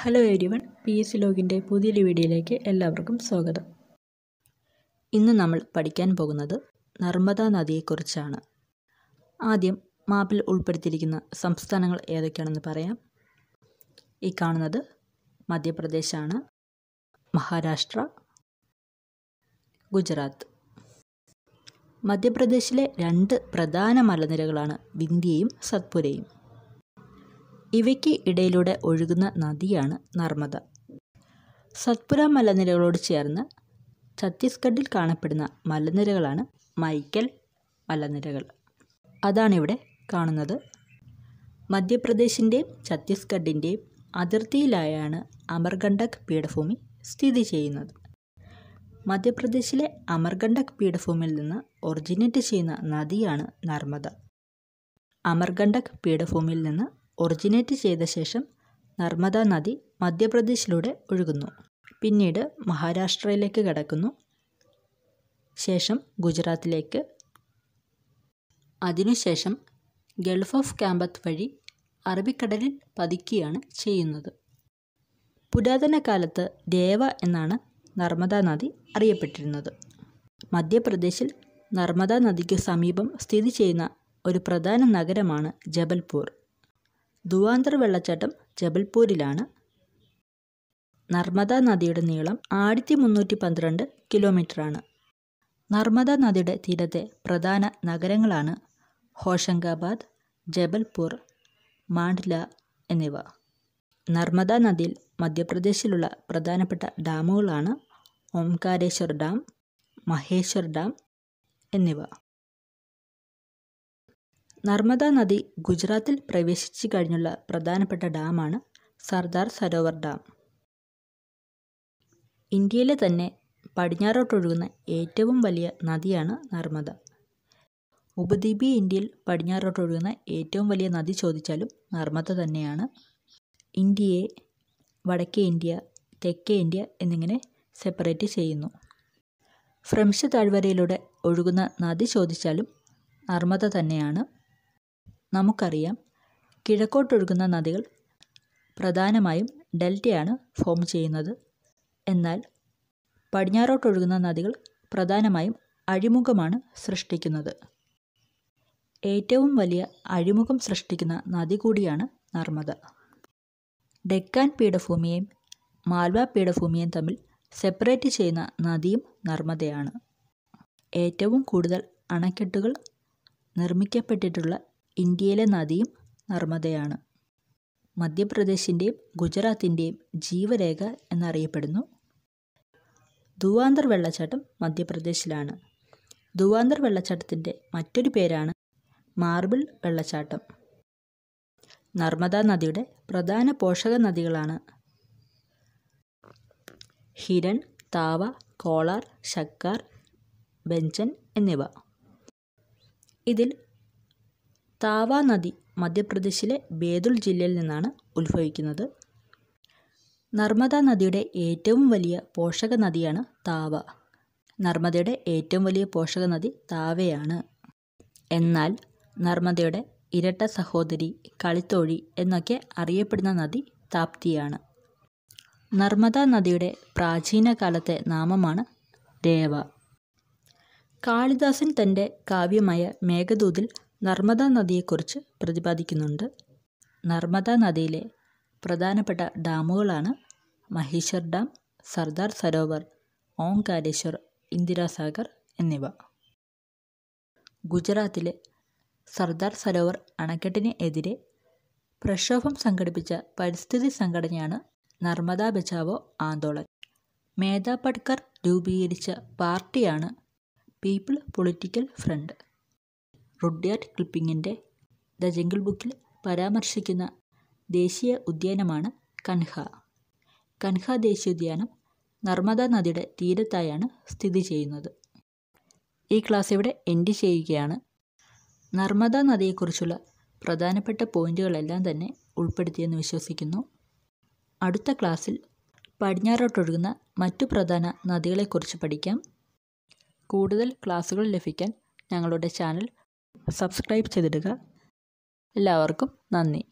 hello everyone P S ലോഗിൻ്റെ പുതിയൊരു വീഡിയോയിലേക്ക് എല്ലാവർക്കും സ്വാഗതം ഇന്ന് നമ്മൾ പഠിക്കാൻ പോകുന്നത് നർമ്മദ നദിയെക്കുറിച്ചാണ് ആദ്യം മാപ്പിൽ ഉൾപ്പെടുത്തിയിരിക്കുന്ന സംസ്ഥാനങ്ങൾ ഏതൊക്കെയാണെന്ന് പറയാം ഈ കാണുന്നത് മധ്യപ്രദേശാണ് മഹാരാഷ്ട്ര ഗുജറാത്ത് മധ്യപ്രദേശിലെ രണ്ട് പ്രധാന മലനിരകളാണ് വിന്ധ്യയും സത്പുരയും ഇവയ്ക്ക് ഇടയിലൂടെ ഒഴുകുന്ന നദിയാണ് നർമ്മദ സത്പുര മലനിരകളോട് ചേർന്ന് ഛത്തീസ്ഗഡിൽ കാണപ്പെടുന്ന മലനിരകളാണ് മൈക്കൽ മലനിരകൾ അതാണിവിടെ കാണുന്നത് മധ്യപ്രദേശിൻ്റെയും ഛത്തീസ്ഗഡിൻ്റെയും അതിർത്തിയിലായാണ് അമർകണ്ടക് പീഠഭൂമി സ്ഥിതി ചെയ്യുന്നത് മധ്യപ്രദേശിലെ അമർകണ്ടക് പീഠഭൂമിയിൽ നിന്ന് ഒറിജിനേറ്റ് ചെയ്യുന്ന നദിയാണ് നർമ്മദ അമർകണ്ടക് പീഠഭൂമിയിൽ നിന്ന് ഒറിജിനേറ്റ് ചെയ്ത ശേഷം നർമ്മദ നദി മധ്യപ്രദേശിലൂടെ ഒഴുകുന്നു പിന്നീട് മഹാരാഷ്ട്രയിലേക്ക് കടക്കുന്നു ശേഷം ഗുജറാത്തിലേക്ക് അതിനുശേഷം ഗൾഫ് ഓഫ് കാമ്പത്ത് വഴി അറബിക്കടലിൽ പതിക്കുകയാണ് ചെയ്യുന്നത് പുരാതന കാലത്ത് ദേവ എന്നാണ് നർമ്മദ നദി അറിയപ്പെട്ടിരുന്നത് മധ്യപ്രദേശിൽ നർമ്മദ നദിക്ക് സമീപം സ്ഥിതി ചെയ്യുന്ന ഒരു പ്രധാന നഗരമാണ് ജബൽപൂർ ദുവാന്തർ വെള്ളച്ചാട്ടം ജബൽപൂരിലാണ് നർമ്മദാ നദിയുടെ നീളം ആയിരത്തി മുന്നൂറ്റി പന്ത്രണ്ട് കിലോമീറ്ററാണ് നർമ്മദ നദിയുടെ തീരത്തെ പ്രധാന നഗരങ്ങളാണ് ഹോഷങ്കാബാദ് ജബൽപൂർ മാണ്ഡ്ല എന്നിവ നർമ്മദ നദിയിൽ മധ്യപ്രദേശിലുള്ള പ്രധാനപ്പെട്ട ഡാമുകളാണ് ഓംകാരേശ്വർ ഡാം മഹേശ്വർ ഡാം എന്നിവ നർമ്മദ നദി ഗുജറാത്തിൽ പ്രവേശിച്ചു കഴിഞ്ഞുള്ള പ്രധാനപ്പെട്ട ഡാമാണ് സർദാർ സരോവർ ഡാം ഇന്ത്യയിലെ തന്നെ പടിഞ്ഞാറോട്ടൊഴുകുന്ന ഏറ്റവും വലിയ നദിയാണ് നർമ്മദ ഉപദ്വീപി ഇന്ത്യയിൽ പടിഞ്ഞാറോട്ടൊഴുകുന്ന ഏറ്റവും വലിയ നദി ചോദിച്ചാലും നർമ്മദ തന്നെയാണ് ഇന്ത്യയെ വടക്കേ ഇന്ത്യ തെക്കേ ഇന്ത്യ എന്നിങ്ങനെ സെപ്പറേറ്റ് ചെയ്യുന്നു ഫ്രംഷ് താഴ്വരയിലൂടെ ഒഴുകുന്ന നദി ചോദിച്ചാലും നർമ്മദ തന്നെയാണ് നമുക്കറിയാം കിഴക്കോട്ടൊഴുകുന്ന നദികൾ പ്രധാനമായും ഡെൽറ്റയാണ് ഫോം ചെയ്യുന്നത് എന്നാൽ പടിഞ്ഞാറോട്ടൊഴുകുന്ന നദികൾ പ്രധാനമായും അഴിമുഖമാണ് സൃഷ്ടിക്കുന്നത് ഏറ്റവും വലിയ അഴിമുഖം സൃഷ്ടിക്കുന്ന നദി കൂടിയാണ് നർമ്മദ ഡെക്കാൻ പീഠഭൂമിയെയും മാൽവ പീഠഭൂമിയെയും തമ്മിൽ സെപ്പറേറ്റ് ചെയ്യുന്ന നദിയും നർമ്മദയാണ് ഏറ്റവും കൂടുതൽ അണക്കെട്ടുകൾ നിർമ്മിക്കപ്പെട്ടിട്ടുള്ള ഇന്ത്യയിലെ നദിയും നർമ്മദയാണ് മധ്യപ്രദേശിൻ്റെയും ഗുജറാത്തിൻ്റെയും ജീവരേഖ എന്നറിയപ്പെടുന്നു ദുവാന്തർ വെള്ളച്ചാട്ടം മധ്യപ്രദേശിലാണ് ദുവാന്തർ വെള്ളച്ചാട്ടത്തിൻ്റെ മറ്റൊരു പേരാണ് മാർബിൾ വെള്ളച്ചാട്ടം നർമ്മദ നദിയുടെ പ്രധാന പോഷക നദികളാണ് ഹിരൺ താവ കോളാർ ശക്കാർ ബെഞ്ചൻ എന്നിവ ഇതിൽ താവ നദി മധ്യപ്രദേശിലെ ബേതുൾ ജില്ലയിൽ നിന്നാണ് ഉത്ഭവിക്കുന്നത് നർമ്മദ നദിയുടെ ഏറ്റവും വലിയ പോഷക നദിയാണ് താവ നർമ്മദയുടെ ഏറ്റവും വലിയ പോഷക നദി താവയാണ് എന്നാൽ നർമ്മദയുടെ ഇരട്ട സഹോദരി കളിത്തോഴി എന്നൊക്കെ അറിയപ്പെടുന്ന നദി താപ്തിയാണ് നർമ്മദ നദിയുടെ പ്രാചീന കാലത്തെ നാമമാണ് ദേവ കാളിദാസൻ തൻ്റെ കാവ്യമായ മേഘദൂതിൽ നർമ്മദ നദിയെക്കുറിച്ച് പ്രതിപാദിക്കുന്നുണ്ട് നർമ്മദ നദിയിലെ പ്രധാനപ്പെട്ട ഡാമുകളാണ് മഹീശ്വർ ഡാം സർദാർ സരോവർ ഓംകാരേശ്വർ ഇന്ദിരാസാഗർ എന്നിവ ഗുജറാത്തിലെ സർദാർ സരോവർ അണക്കെട്ടിന് എതിരെ പ്രക്ഷോഭം സംഘടിപ്പിച്ച പരിസ്ഥിതി സംഘടനയാണ് നർമ്മദ ബച്ചാവോ ആന്തോളൻ മേധാ പട്കർ രൂപീകരിച്ച പാർട്ടിയാണ് പീപ്പിൾ പൊളിറ്റിക്കൽ ഫ്രണ്ട് റുഡ്യാർഡ് ക്ലിപ്പിങ്ങിൻ്റെ ദ ജംഗിൾ ബുക്കിൽ പരാമർശിക്കുന്ന ദേശീയ ഉദ്യാനമാണ് കൻഹ കൻഹ ദേശീയോദ്യാനം നർമ്മദ നദിയുടെ തീരത്തായാണ് സ്ഥിതി ചെയ്യുന്നത് ഈ ക്ലാസ് ഇവിടെ എൻഡ് ചെയ്യുകയാണ് നർമ്മദ നദിയെക്കുറിച്ചുള്ള പ്രധാനപ്പെട്ട പോയിൻറ്റുകളെല്ലാം തന്നെ ഉൾപ്പെടുത്തിയെന്ന് വിശ്വസിക്കുന്നു അടുത്ത ക്ലാസ്സിൽ പടിഞ്ഞാറോട്ടൊഴുകുന്ന മറ്റു പ്രധാന നദികളെക്കുറിച്ച് പഠിക്കാം കൂടുതൽ ക്ലാസ്സുകൾ ലഭിക്കാൻ ഞങ്ങളുടെ ചാനൽ സബ്സ്ക്രൈബ് ചെയ്തിടുക എല്ലാവർക്കും നന്ദി